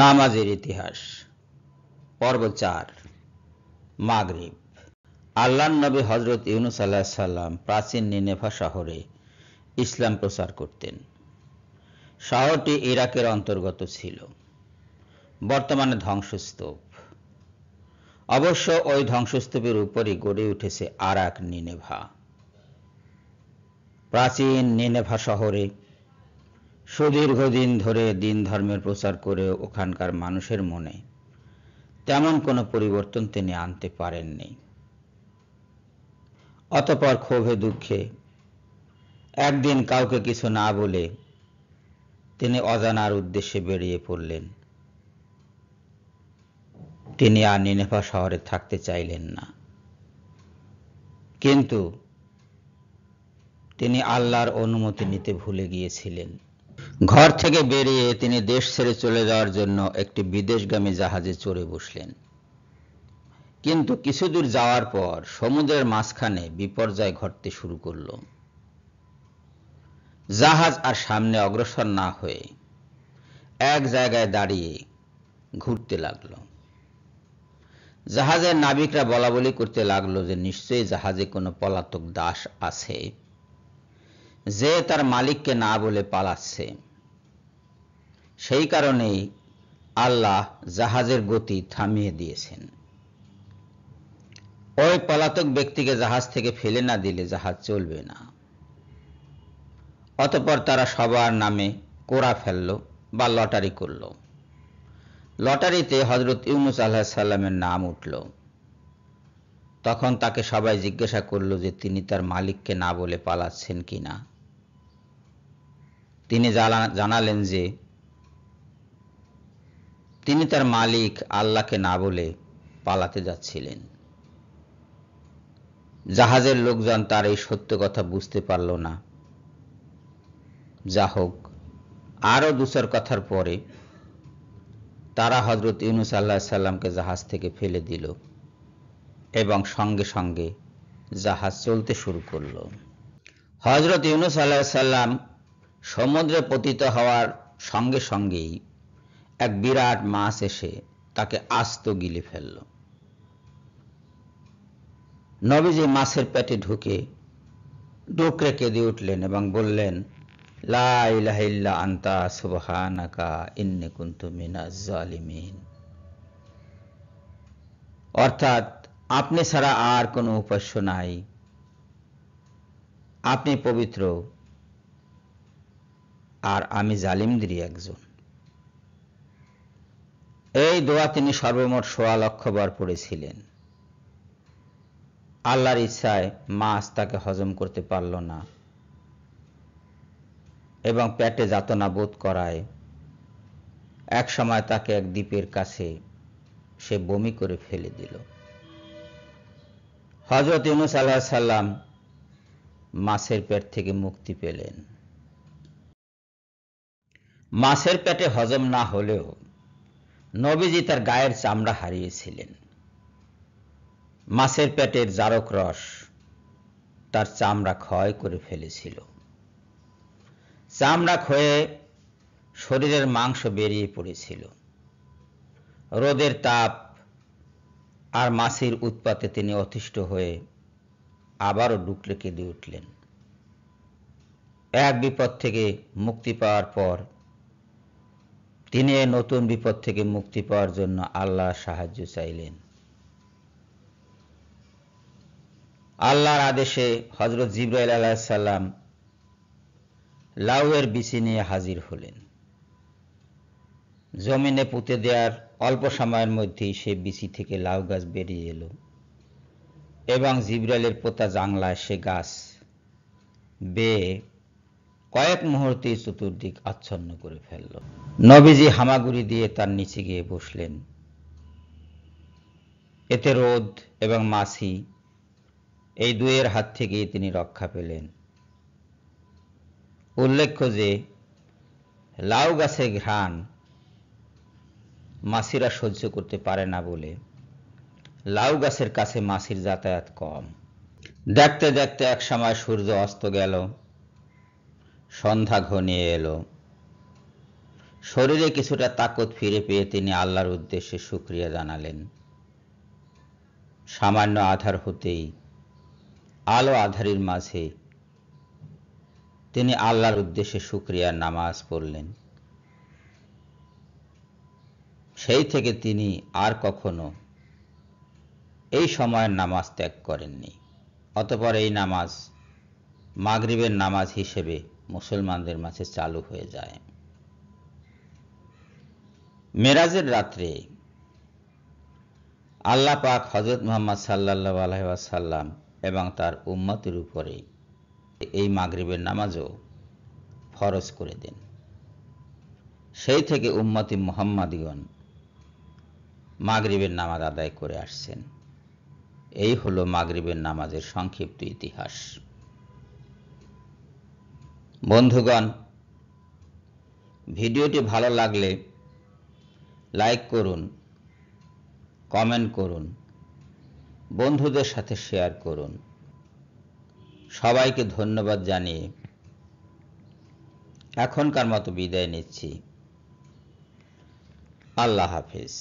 নামাজের ইতিহাস পর্ব চার মাগরিব আল্লাহ নবী হজরত ইউনুস আল্লাহ সাল্লাম প্রাচীন নিনেফা শহরে ইসলাম প্রচার করতেন শহরটি ইরাকের অন্তর্গত ছিল বর্তমানে ধ্বংসস্তূপ অবশ্য ওই ধ্বংসস্তূপের উপরই গড়ে উঠেছে আরাক নিনেভা প্রাচীন নিনেভা শহরে সুদীর্ঘদিন ধরে দিন ধর্মের প্রচার করে ওখানকার মানুষের মনে তেমন কোনো পরিবর্তন তিনি আনতে পারেননি অতপর ক্ষোভে দুঃখে একদিন কাউকে কিছু না বলে তিনি অজানার উদ্দেশ্যে বেরিয়ে পড়লেন তিনি আর নিনেফা শহরে থাকতে চাইলেন না কিন্তু তিনি আল্লাহর অনুমতি নিতে ভুলে গিয়েছিলেন ঘর থেকে বেরিয়ে তিনি দেশ ছেড়ে চলে যাওয়ার জন্য একটি বিদেশগামী জাহাজে চড়ে বসলেন কিন্তু কিছুদূর যাওয়ার পর সমুদ্রের মাঝখানে বিপর্যয় ঘটতে শুরু করল জাহাজ আর সামনে অগ্রসর না হয়ে এক জায়গায় দাঁড়িয়ে ঘুরতে লাগলো জাহাজের নাবিকরা বলা বলি করতে লাগলো যে নিশ্চয়ই জাহাজে কোনো পলাতক দাস আছে যে তার মালিককে না বলে পালাচ্ছে সেই কারণেই আল্লাহ জাহাজের গতি থামিয়ে দিয়েছেন ওই পলাতক ব্যক্তিকে জাহাজ থেকে ফেলে না দিলে জাহাজ চলবে না অতপর তারা সবার নামে কোড়া ফেলল বা লটারি করল লটারিতে হজরত ইউনুস আল্লাহ সাল্লামের নাম উঠল তখন তাকে সবাই জিজ্ঞাসা করল যে তিনি তার মালিককে না বলে পালাচ্ছেন কি না তিনি জানালেন যে তিনি তার মালিক আল্লাহকে না বলে পালাতে যাচ্ছিলেন জাহাজের লোকজন তার এই সত্য কথা বুঝতে পারল না যা হোক আরও দুসর কথার পরে তারা হজরত ইউনুস আল্লাহ সাল্লামকে জাহাজ থেকে ফেলে দিল এবং সঙ্গে সঙ্গে জাহাজ চলতে শুরু করল হজরত ইউনুস আল্লাহ সাল্লাম সমুদ্রে পতিত হওয়ার সঙ্গে সঙ্গেই এক বিরাট মাছ এসে তাকে আস্ত গিলে ফেলল নবীজি মাছের পেটে ঢুকে ডোকরে কেঁদে উঠলেন এবং বললেন লাইলাহিল্লা আন্তা সুবহানাকা ইন্নে কুন্তু জালিমিন অর্থাৎ আপনি ছাড়া আর কোনো উপাস্য নাই আপনি পবিত্র আর আমি জালিমদেরই একজন এই দোয়া তিনি সর্বমোট সোয়া লক্ষবার পড়েছিলেন আল্লাহর ইচ্ছায় মাছ তাকে হজম করতে পারল না এবং পেটে যাতনা বোধ করায় এক সময় তাকে এক দ্বীপের কাছে সে বমি করে ফেলে দিল হজরত ইউনুস আল্লাহ সাল্লাম মাছের পেট থেকে মুক্তি পেলেন মাছের পেটে হজম না হলেও নবীজি তার গায়ের চামড়া হারিয়েছিলেন মাছের পেটের জারক রস তার চামড়া ক্ষয় করে ফেলেছিল চামড়া ক্ষয়ে শরীরের মাংস বেরিয়ে পড়েছিল রোদের তাপ আর মাছির উৎপাতে তিনি অতিষ্ঠ হয়ে আবারও ডুকলে কেঁদে উঠলেন এক বিপদ থেকে মুক্তি পাওয়ার পর তিনি এই নতুন বিপদ থেকে মুক্তি পাওয়ার জন্য আল্লাহর সাহায্য চাইলেন আল্লাহর আদেশে হজরত জিব্রাইল আলাহিসাল্লাম লাউয়ের বিচি নিয়ে হাজির হলেন জমিনে পুঁতে দেওয়ার অল্প সময়ের মধ্যেই সে বিচি থেকে লাউ গাছ বেরিয়ে এলো এবং জিব্রাইলের পোতা জাংলায় সে গাছ বেয়ে কয়েক মুহূর্তে চতুর্দিক আচ্ছন্ন করে ফেলল নবীজি হামাগুড়ি দিয়ে তার নিচে গিয়ে বসলেন এতে রোদ এবং মাছি এই দুয়ের হাত থেকে তিনি রক্ষা পেলেন উল্লেখ্য যে লাউ গাছে ঘ্রাণ মাছিরা সহ্য করতে পারে না বলে লাউ গাছের কাছে মাছির যাতায়াত কম দেখতে দেখতে এক সময় সূর্য অস্ত গেল সন্ধ্যা ঘনিয়ে এলো শরীরে কিছুটা তাকত ফিরে পেয়ে তিনি আল্লাহর উদ্দেশ্যে সুক্রিয়া জানালেন সামান্য আধার হতেই আলো আধারের মাঝে তিনি আল্লাহর উদ্দেশ্যে সুক্রিয়ার নামাজ পড়লেন সেই থেকে তিনি আর কখনো এই সময়ের নামাজ ত্যাগ করেননি অতপর এই নামাজ মাগরিবের নামাজ হিসেবে মুসলমানদের মাঝে চালু হয়ে যায় মেরাজের রাত্রে আল্লাহ পাক হজরত মোহাম্মদ সাল্লাহ আলহাসাল্লাম এবং তার উম্মতের উপরে এই মাগরীবের নামাজও ফরজ করে দেন সেই থেকে উম্মতি মোহাম্মদগণ মাগরীবের নামাজ আদায় করে আসছেন এই হলো মাগরীবের নামাজের সংক্ষিপ্ত ইতিহাস বন্ধুগণ ভিডিওটি ভালো লাগলে লাইক করুন কমেন্ট করুন বন্ধুদের সাথে শেয়ার করুন সবাইকে ধন্যবাদ জানিয়ে এখনকার মতো বিদায় নিচ্ছি আল্লাহ হাফিজ